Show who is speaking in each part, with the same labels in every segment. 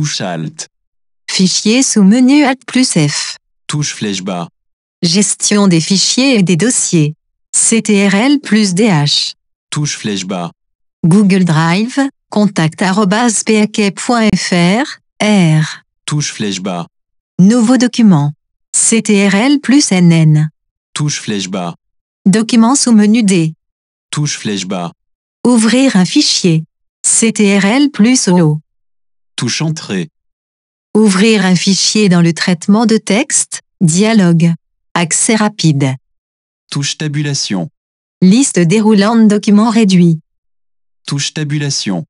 Speaker 1: Touche Alt.
Speaker 2: Fichier sous menu Alt plus F. Touche flèche bas. Gestion des fichiers et des dossiers. CTRL plus DH.
Speaker 1: Touche flèche bas.
Speaker 2: Google Drive, contact.paquet.fr, R.
Speaker 1: Touche flèche bas.
Speaker 2: Nouveau document. CTRL plus NN.
Speaker 1: Touche flèche bas.
Speaker 2: Document sous menu D.
Speaker 1: Touche flèche bas.
Speaker 2: Ouvrir un fichier. CTRL plus O
Speaker 3: touche Entrée.
Speaker 2: Ouvrir un fichier dans le traitement de texte, dialogue. Accès rapide. Touche Tabulation. Liste déroulante documents réduits. Touche Tabulation.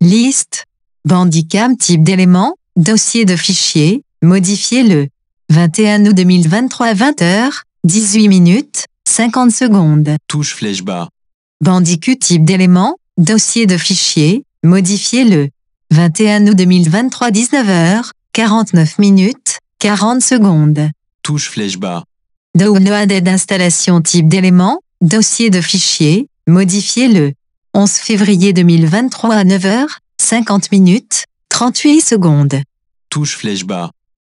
Speaker 2: Liste. Bandicam type d'élément, dossier de fichier, Modifier le 21 août 2023 20h, 18 minutes, 50 secondes. Touche flèche bas. Bandicu type d'élément, dossier de fichier, Modifier le 21 août 2023 19h, 49 minutes, 40 secondes. Touche flèche bas. Downloaded installation type d'élément, dossier de fichiers modifiez-le. 11 février 2023 à 9h, 50 minutes, 38 secondes.
Speaker 1: Touche flèche bas.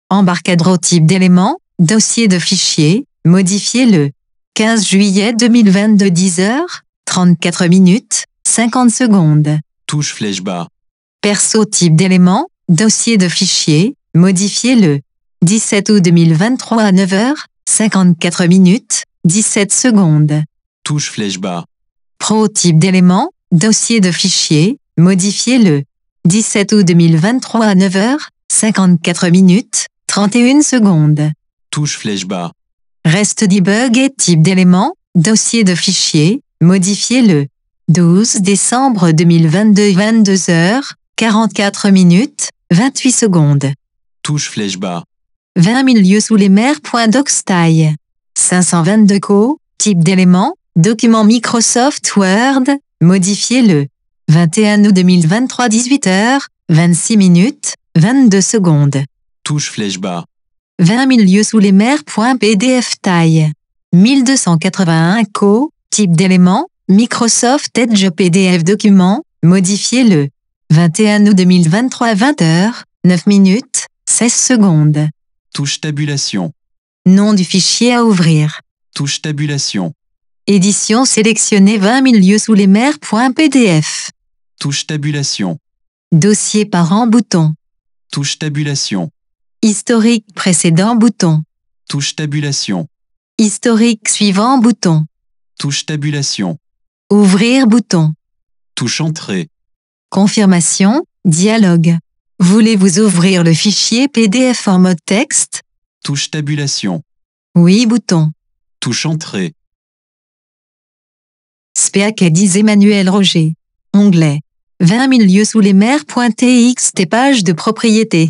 Speaker 2: Embarcadro type d'élément, dossier de fichiers modifiez-le. 15 juillet 2022 10h, 34 minutes, 50 secondes.
Speaker 1: Touche flèche bas
Speaker 2: perso type d'élément, dossier de fichier, modifiez le 17 août 2023 à 9h, 54 minutes, 17 secondes.
Speaker 1: Touche flèche bas.
Speaker 2: Pro type d'élément, dossier de fichier, modifiez le 17 août 2023 à 9h, 54 minutes, 31 secondes. Touche flèche bas. Reste debug et type d'élément, dossier de fichier, modifiez le 12 décembre 2022 22h, 44 minutes, 28 secondes.
Speaker 1: Touche flèche bas.
Speaker 2: 20 000 lieux sous les mers. taille. 522 co, type d'élément, document Microsoft Word, modifiez-le. 21 août 2023, 18h, 26 minutes, 22 secondes.
Speaker 1: Touche flèche bas.
Speaker 2: 20 000 lieux sous les mers. PDF taille. 1281 co, type d'élément, Microsoft Edge PDF document, modifiez-le. 21 août 2023 20h, 9 minutes, 16 secondes.
Speaker 3: Touche tabulation.
Speaker 2: Nom du fichier à ouvrir. Touche tabulation. Édition sélectionnée 20 000 lieux sous les mers.pdf.
Speaker 3: Touche tabulation.
Speaker 2: Dossier parent bouton.
Speaker 3: Touche tabulation.
Speaker 2: Historique précédent bouton. Touche
Speaker 3: tabulation.
Speaker 2: Historique suivant bouton.
Speaker 3: Touche tabulation.
Speaker 2: Ouvrir bouton.
Speaker 3: Touche entrée.
Speaker 2: Confirmation, dialogue. Voulez-vous ouvrir le fichier PDF en mode texte
Speaker 3: Touche tabulation.
Speaker 2: Oui, bouton.
Speaker 3: Touche entrée.
Speaker 2: 10 Emmanuel Roger. Onglet. 20 000 lieux sous les mers.txt page de propriété.